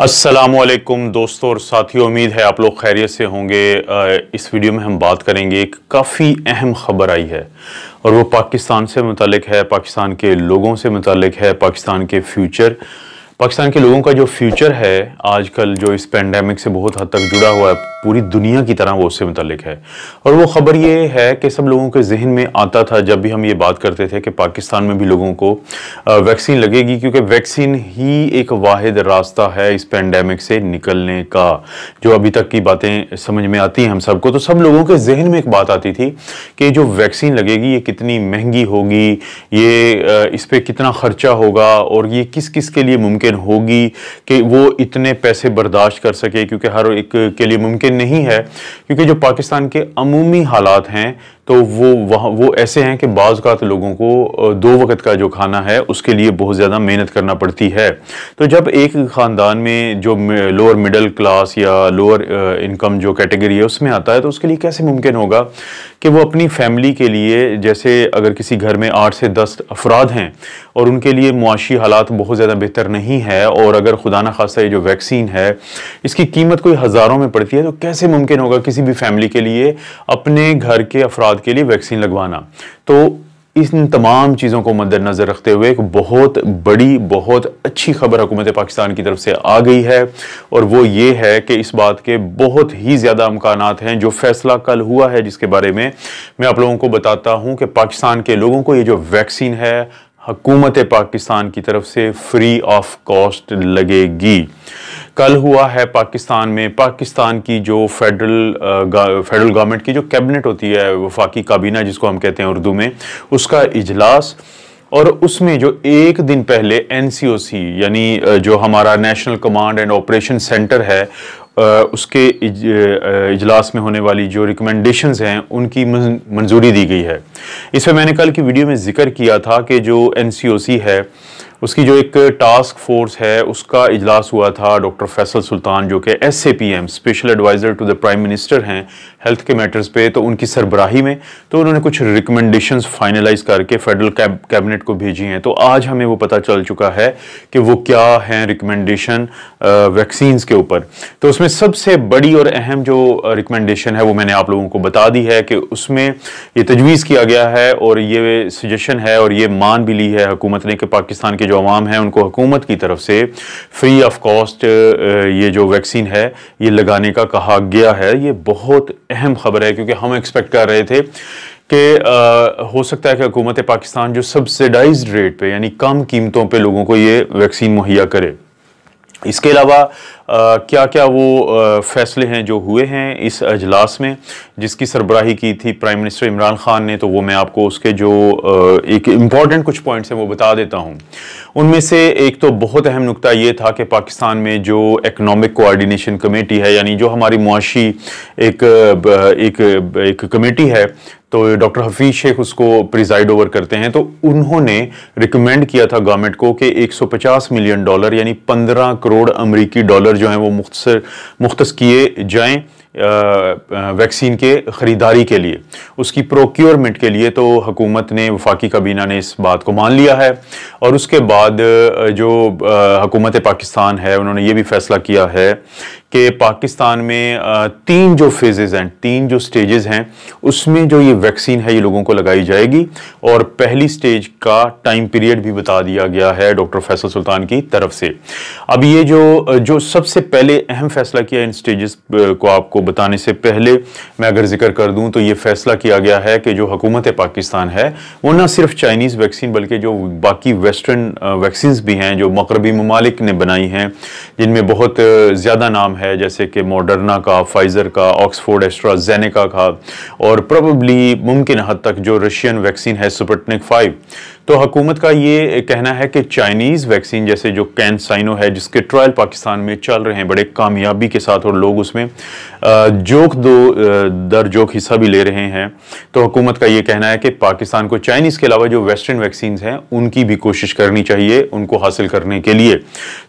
असलकुम दोस्तों और साथियों उम्मीद है आप लोग खैरियत से होंगे इस वीडियो में हम बात करेंगे एक काफ़ी अहम ख़बर आई है और वो पाकिस्तान से मुतलक है पाकिस्तान के लोगों से मुतलक है पाकिस्तान के फ्यूचर पाकिस्तान के लोगों का जो फ्यूचर है आजकल जो इस पेंडेमिक से बहुत हद तक जुड़ा हुआ है पूरी दुनिया की तरह वो उससे मुतलिक है और वो ख़बर ये है कि सब लोगों के जहन में आता था जब भी हम ये बात करते थे कि पाकिस्तान में भी लोगों को वैक्सीन लगेगी क्योंकि वैक्सीन ही एक वाद रास्ता है इस पेंडेमिक से निकलने का जो अभी तक की बातें समझ में आती हैं हम सबको तो सब लोगों के जहन में एक बात आती थी कि जो वैक्सीन लगेगी ये कितनी महंगी होगी ये इस पर कितना ख़र्चा होगा और ये किस किस के लिए मुमकिन होगी कि वो इतने पैसे बर्दाश्त कर सके क्योंकि हर एक के लिए मुमकिन नहीं है क्योंकि जो पाकिस्तान के अमूमी हालात हैं तो वो वहाँ वो ऐसे हैं कि बाज़ का लोगों को दो वक्त का जो खाना है उसके लिए बहुत ज़्यादा मेहनत करना पड़ती है तो जब एक ख़ानदान में जो लोअर मिडल क्लास या लोअर इनकम जो कैटेगरी है उसमें आता है तो उसके लिए कैसे मुमकिन होगा कि वो अपनी फैमिली के लिए जैसे अगर किसी घर में आठ से दस अफराद हैं और उनके लिए मुआशी हालात बहुत ज़्यादा बेहतर नहीं है और अगर खुदा न खासा ये जो वैक्सीन है इसकी कीमत कोई हज़ारों में पड़ती है तो कैसे मुमकिन होगा किसी भी फैमिली के लिए अपने घर के अफराद अफराद के लिए वैक्सीन लगवाना तो इन तमाम चीज़ों को मद्दनज़र रखते हुए एक बहुत बड़ी बहुत अच्छी खबर हुकूमत पाकिस्तान की तरफ से आ गई है और वो ये है कि इस बात के बहुत ही ज़्यादा अमकान हैं जो फैसला कल हुआ है जिसके बारे में मैं आप लोगों को बताता हूँ कि पाकिस्तान के लोगों को ये जो वैक्सीन है हकूमत पाकिस्तान की तरफ से फ्री ऑफ कॉस्ट लगेगी कल हुआ है पाकिस्तान में पाकिस्तान की जो फेडरल फेडरल गवर्नमेंट की जो कैबिनेट होती है वफाकी काबीना जिसको हम कहते हैं उर्दू में उसका इजलास और उसमें जो एक दिन पहले एन यानी जो हमारा national command and operation centre है उसके इजलास में होने वाली जो रिकमेंडेशन हैं उनकी मंजूरी दी गई है इस पर मैंने कल की वीडियो में जिक्र किया था कि जो एन है उसकी जो एक टास्क फोर्स है उसका इजलास हुआ था डॉक्टर फैसल सुल्तान जो कि S A P M special adviser to the prime minister हैं हेल्थ के मैटर्स पे तो उनकी सरबराही में तो उन्होंने कुछ रिकमेंडेशंस फाइनलाइज करके फेडरल कैबिनेट को भेजी हैं तो आज हमें वो पता चल चुका है कि वो क्या हैं रिकमेंडेशन वैक्सीन्स के ऊपर तो उसमें सबसे बड़ी और अहम जो रिकमेंडेशन है वो मैंने आप लोगों को बता दी है कि उसमें ये तजवीज़ किया गया है और ये सजेशन है और ये मान भी ली है हुकूमत ने कि पाकिस्तान के जो आवाम है उनको हुकूमत की तरफ से फ्री ऑफ कॉस्ट ये जो वैक्सीन है ये लगाने का कहा गया है ये बहुत अहम खबर है क्योंकि हम एक्सपेक्ट कर रहे थे कि हो सकता है कि हुकूमत पाकिस्तान जो सब्सिडाइज रेट पे यानी कम कीमतों पे लोगों को ये वैक्सीन मुहैया करे इसके अलावा क्या क्या वो आ, फैसले हैं जो हुए हैं इस अजलास में जिसकी सरबराही की थी प्राइम मिनिस्टर इमरान ख़ान ने तो वो मैं आपको उसके जो आ, एक इम्पॉर्टेंट कुछ पॉइंट्स हैं वो बता देता हूँ उनमें से एक तो बहुत अहम नुकता ये था कि पाकिस्तान में जो इकनॉमिक कोऑर्डिनेशन कमेटी है यानी जो हमारी मुआशी एक एक एक, एक कमेटी है तो डॉक्टर हफीज शेख उसको प्रिजाइड ओवर करते हैं तो उन्होंने रिकमेंड किया था गवर्नमेंट को कि 150 मिलियन डॉलर यानी 15 करोड़ अमेरिकी डॉलर जो हैं वो मुख्तर मुख्त किए जाएं वैक्सीन के ख़रीदारी के लिए उसकी प्रोक्योरमेंट के लिए तो हुकूमत ने वफाकी काबीना ने इस बात को मान लिया है और उसके बाद जो हकूमत पाकिस्तान है उन्होंने ये भी फैसला किया है कि पाकिस्तान में तीन जो फेजेज़ हैं तीन जो स्टेजेस हैं उसमें जो ये वैक्सीन है ये लोगों को लगाई जाएगी और पहली स्टेज का टाइम पीरियड भी बता दिया गया है डॉक्टर फैसल सुल्तान की तरफ से अब ये जो जो सबसे पहले अहम फैसला किया इन स्टेजेस को आपको बताने से पहले मैं अगर जिक्र कर दूँ तो ये फैसला किया गया है कि जो हुकूमत पाकिस्तान है वो ना सिर्फ चाइनीज़ वैक्सीन बल्कि जो बाकी वेस्टर्न वैक्सीन भी हैं जो मकरबी ममालिक ने बनाई हैं जिनमें बहुत ज़्यादा नाम है जैसे कि मॉडर्ना का फाइज़र का ऑक्सफोर्ड एस्ट्राजेनेका का और प्रोबली मुमकिन हद तक जो रशियन वैक्सीन है सुपटनिक फाइव तो हकूमत का ये कहना है कि चाइनीज़ वैक्सीन जैसे जो कैन साइनो है जिसके ट्रायल पाकिस्तान में चल रहे हैं बड़े कामयाबी के साथ और लोग उसमें जोक दो दर जोक हिस्सा भी ले रहे हैं तो हकूमत का ये कहना है कि पाकिस्तान को चाइनीज़ के अलावा जो वेस्टर्न वैक्सीन हैं उनकी भी कोशिश करनी चाहिए उनको हासिल करने के लिए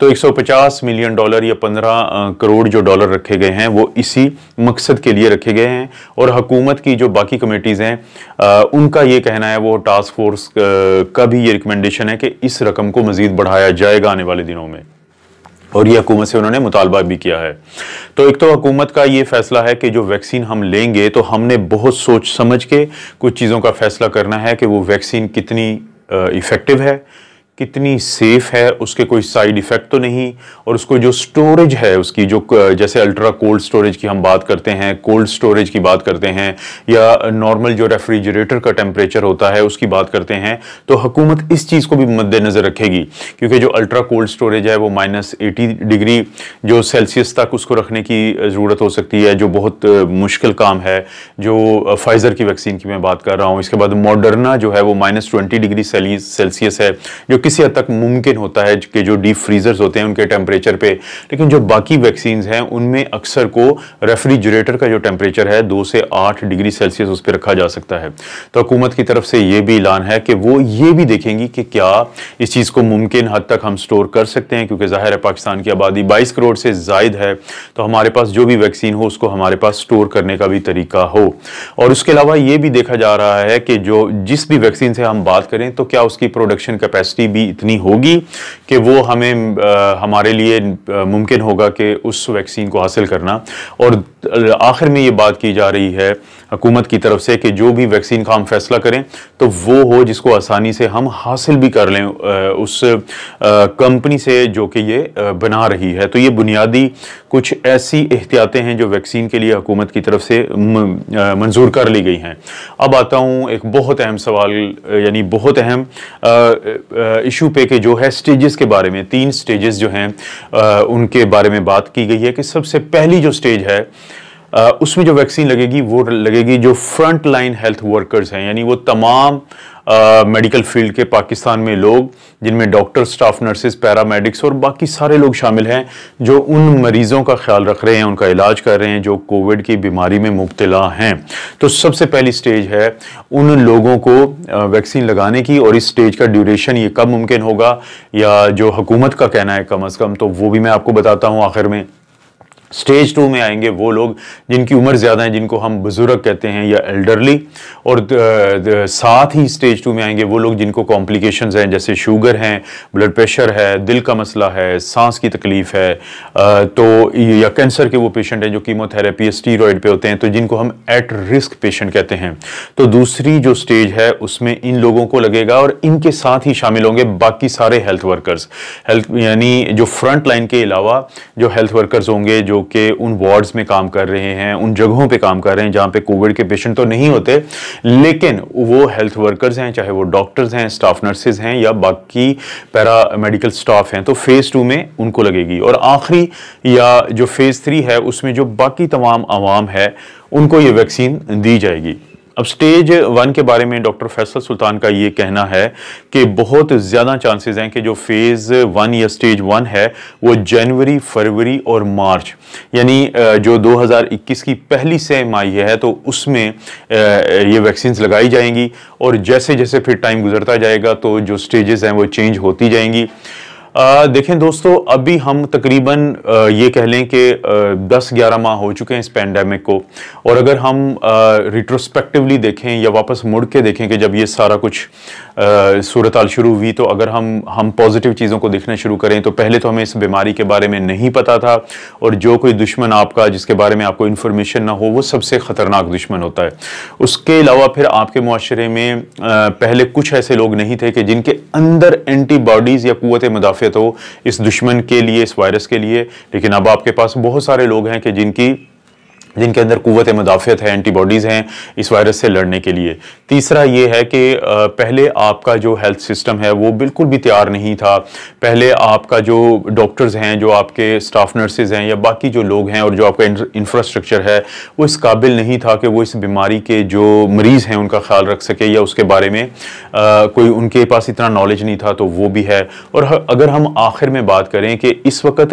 तो एक मिलियन डॉलर या पंद्रह करोड़ करोड़ जो डॉलर रखे गए हैं वो इसी मकसद के लिए रखे गए हैं और हकूमत की जो बाकी कमेटीज़ हैं उनका ये कहना है वो टास्क फोर्स का भी ये रिकमेंडेशन है कि इस रकम को मज़ीद बढ़ाया जाएगा आने वाले दिनों में और ये हकूमत से उन्होंने मुतालबा भी किया है तो एक तो हकूमत का ये फैसला है कि जो वैक्सीन हम लेंगे तो हमने बहुत सोच समझ के कुछ चीज़ों का फैसला करना है कि वो वैक्सीन कितनी इफ़ेक्टिव है कितनी सेफ़ है उसके कोई साइड इफ़ेक्ट तो नहीं और उसको जो स्टोरेज है उसकी जो जैसे अल्ट्रा कोल्ड स्टोरेज की हम बात करते हैं कोल्ड स्टोरेज की बात करते हैं या नॉर्मल जो रेफ्रिजरेटर का टेम्परेचर होता है उसकी बात करते हैं तो हुकूमत इस चीज़ को भी मद्देनज़र रखेगी क्योंकि जो अल्ट्रा कोल्ड स्टोरेज है वो माइनस एटी डिग्री जो सेल्सियस तक उसको रखने की ज़रूरत हो सकती है जो बहुत मुश्किल काम है जो फाइज़र की वैक्सीन की मैं बात कर रहा हूँ इसके बाद मॉडर्ना जो है वो माइनस ट्वेंटी डिग्री सेल्सियस है जो किसी हद तक मुमकिन होता है कि जो डीप फ्रीजर्स होते हैं उनके टेम्परेचर पे लेकिन जो बाकी वैक्सीन हैं उनमें अक्सर को रेफ्रिजरेटर का जो टेम्परेचर है दो से आठ डिग्री सेल्सियस उस पर रखा जा सकता है तो हुकूमत की तरफ से ये भी ऐलान है कि वो ये भी देखेंगी कि क्या इस चीज़ को मुमकिन हद तक हम स्टोर कर सकते हैं क्योंकि ज़ाहिर है पाकिस्तान की आबादी बाईस करोड़ से जायद है तो हमारे पास जो भी वैक्सीन हो उसको हमारे पास स्टोर करने का भी तरीका हो और उसके अलावा ये भी देखा जा रहा है कि जो जिस भी वैक्सीन से हम बात करें तो क्या उसकी प्रोडक्शन कैपेसिटी भी इतनी होगी कि वो हमें आ, हमारे लिए मुमकिन होगा कि उस वैक्सीन को हासिल करना और आखिर में ये बात की जा रही है हुकूमत की तरफ से कि जो भी वैक्सीन का हम फैसला करें तो वो हो जिसको आसानी से हम हासिल भी कर लें उस कंपनी से जो कि ये बना रही है तो ये बुनियादी कुछ ऐसी एहतियातें हैं जो वैक्सीन के लिए हुकूमत की तरफ से मंजूर कर ली गई हैं अब आता हूँ एक बहुत अहम सवाल यानी बहुत अहम इशू पे कि जो है स्टेजेस के बारे में तीन स्टेजेस जो हैं उनके बारे में बात की गई है कि सबसे पहली जो स्टेज है उसमें जो वैक्सीन लगेगी वो लगेगी जो फ्रंट लाइन हेल्थ वर्कर्स हैं यानी वो तमाम मेडिकल फील्ड के पाकिस्तान में लोग जिनमें डॉक्टर स्टाफ नर्सेज पैरामेडिक्स और बाकी सारे लोग शामिल हैं जो उन मरीज़ों का ख्याल रख रहे हैं उनका इलाज कर रहे हैं जो कोविड की बीमारी में मुबतला हैं तो सबसे पहली स्टेज है उन लोगों को वैक्सीन लगाने की और इस स्टेज का ड्यूरेशन ये कब मुमकिन होगा या जो हुकूमत का कहना है कम अज़ कम तो वो भी मैं आपको बताता हूँ आखिर में स्टेज टू में आएंगे वो लोग जिनकी उम्र ज़्यादा है जिनको हम बुज़ुर्ग कहते हैं या एल्डरली और द, द, साथ ही स्टेज टू में आएंगे वो लोग जिनको कॉम्प्लिकेशंस हैं जैसे शुगर हैं ब्लड प्रेशर है दिल का मसला है सांस की तकलीफ़ है तो या कैंसर के वो पेशेंट हैं जो कीमोथेरेपी स्टीरोड पे होते हैं तो जिनको हम एट रिस्क पेशेंट कहते हैं तो दूसरी जो स्टेज है उसमें इन लोगों को लगेगा और इनके साथ ही शामिल होंगे बाकी सारे हेल्थ वर्कर्स हेल्थ यानी जो फ्रंट लाइन के अलावा जो हेल्थ वर्कर्स होंगे जो जो कि उन वार्ड्स में काम कर रहे हैं उन जगहों पे काम कर रहे हैं जहाँ पे कोविड के पेशेंट तो नहीं होते लेकिन वो हेल्थ वर्कर्स हैं चाहे वो डॉक्टर्स हैं स्टाफ नर्सेज हैं या बाकी पैरा मेडिकल स्टाफ हैं तो फ़ेज़ टू में उनको लगेगी और आखिरी या जो फ़ेज़ थ्री है उसमें जो बाकी तमाम आवाम है उनको ये वैक्सीन दी जाएगी अब स्टेज वन के बारे में डॉक्टर फैसल सुल्तान का ये कहना है कि बहुत ज़्यादा चांसेस हैं कि जो फेज़ वन या स्टेज वन है वो जनवरी फरवरी और मार्च यानी जो 2021 की पहली आई है तो उसमें ये वैक्सीन लगाई जाएंगी और जैसे जैसे फिर टाइम गुजरता जाएगा तो जो स्टेजेस हैं वो चेंज होती जाएंगी देखें दोस्तों अभी हम तकरीबन ये कह लें कि 10-11 माह हो चुके हैं इस पैंडमिक को और अगर हम रिट्रोस्पेक्टिवली देखें या वापस मुड़ के देखें कि जब ये सारा कुछ सूरत हाल शुरू हुई तो अगर हम हम पॉजिटिव चीज़ों को देखना शुरू करें तो पहले तो हमें इस बीमारी के बारे में नहीं पता था और जो कोई दुश्मन आपका जिसके बारे में आपको इन्फॉर्मेशन ना हो वो सबसे ख़तरनाक दुश्मन होता है उसके अलावा फिर आपके माशरे में पहले कुछ ऐसे लोग नहीं थे कि जिनके अंदर एंटीबॉडीज़ या क़वत मुदाफ़ तो इस दुश्मन के लिए इस वायरस के लिए लेकिन अब आपके पास बहुत सारे लोग हैं कि जिनकी जिनके अंदर कुत मदाफ़त है एंटीबॉडीज़ हैं इस वायरस से लड़ने के लिए तीसरा ये है कि पहले आपका जो हेल्थ सिस्टम है वो बिल्कुल भी तैयार नहीं था पहले आपका जो डॉक्टर्स हैं जो आपके स्टाफ नर्सेज हैं या बाकी जो लोग हैं और जो आपका इंफ्रास्ट्रक्चर है वो इस काबिल नहीं था कि वो इस बीमारी के जो मरीज़ हैं उनका ख्याल रख सके या उसके बारे में आ, कोई उनके पास इतना नॉलेज नहीं था तो वो भी है और अगर हम आखिर में बात करें कि इस वक्त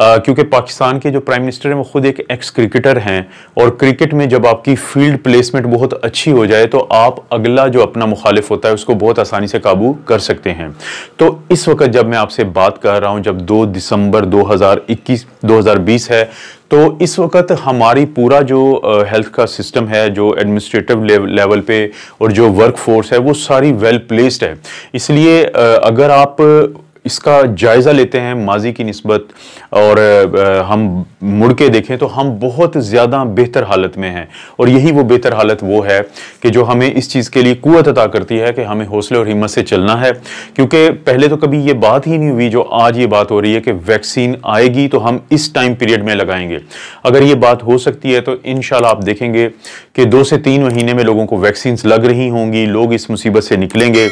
क्योंकि पाकिस्तान के जो प्राइम मिनिस्टर हैं वो ख़ुद एक एक्स क्रिकेटर हैं हैं और क्रिकेट में जब आपकी फील्ड प्लेसमेंट बहुत अच्छी हो जाए तो आप अगला जो अपना मुखालिफ होता है उसको बहुत आसानी से काबू कर सकते हैं तो इस वक्त जब मैं आपसे बात कर रहा हूं जब 2 दिसंबर 2021 2020 है तो इस वक्त हमारी पूरा जो हेल्थ का सिस्टम है जो एडमिनिस्ट्रेटिव लेवल पे और जो वर्क फोर्स है वो सारी वेल प्लेस्ड है इसलिए अगर आप इसका जायज़ा लेते हैं माजी की नस्बत और हम मुड़ के देखें तो हम बहुत ज़्यादा बेहतर हालत में हैं और यही वो बेहतर हालत वो है कि जो हमें इस चीज़ के लिए कुत अदा करती है कि हमें हौसले और हिम्मत से चलना है क्योंकि पहले तो कभी ये बात ही नहीं हुई जो आज ये बात हो रही है कि वैक्सीन आएगी तो हम इस टाइम पीरियड में लगाएंगे अगर ये बात हो सकती है तो इन आप देखेंगे कि दो से तीन महीने में लोगों को वैक्सीन लग रही होंगी लोग इस मुसीबत से निकलेंगे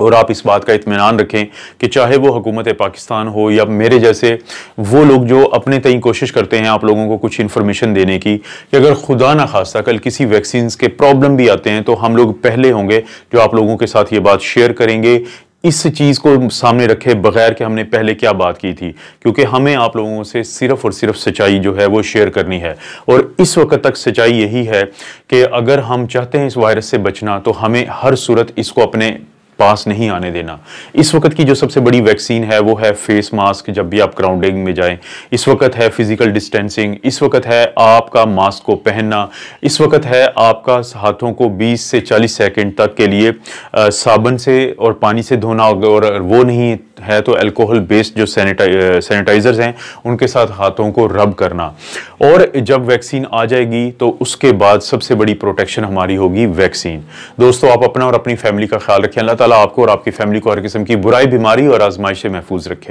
और आप इस बात का इतमान रखें कि चाहे वो हकूमत पाकिस्तान हो या मेरे जैसे वो लोग जो अपने तई कोशिश करते हैं आप लोगों को कुछ इन्फॉर्मेशन देने की कि अगर खुदा ना खास्ता कल किसी वैक्सीन के प्रॉब्लम भी आते हैं तो हम लोग पहले होंगे जो आप लोगों के साथ ये बात शेयर करेंगे इस चीज़ को सामने रखे बगैर कि हमने पहले क्या बात की थी क्योंकि हमें आप लोगों से सिर्फ और सिर्फ सच्चाई जो है वो शेयर करनी है और इस वक्त तक सच्चाई यही है कि अगर हम चाहते हैं इस वायरस से बचना तो हमें हर सूरत इसको अपने पास नहीं आने देना इस वक्त की जो सबसे बड़ी वैक्सीन है वो है फेस मास्क जब भी आप ग्राउंडिंग में जाएं इस वक्त है फिजिकल डिस्टेंसिंग इस वक्त है आपका मास्क को पहनना इस वक्त है आपका हाथों को 20 से 40 सेकंड तक के लिए साबुन से और पानी से धोना और वो नहीं है तो अल्कोहल बेस्ड जो सैनिटाइज़र्स हैं उनके साथ हाथों को रब करना और जब वैक्सीन आ जाएगी तो उसके बाद सबसे बड़ी प्रोटेक्शन हमारी होगी वैक्सीन दोस्तों आप अपना और अपनी फैमिली का ख्याल रखें अल्लाह ताला आपको और आपकी फैमिली को हर किस्म की बुराई बीमारी और आजमाइशें महफूज रखें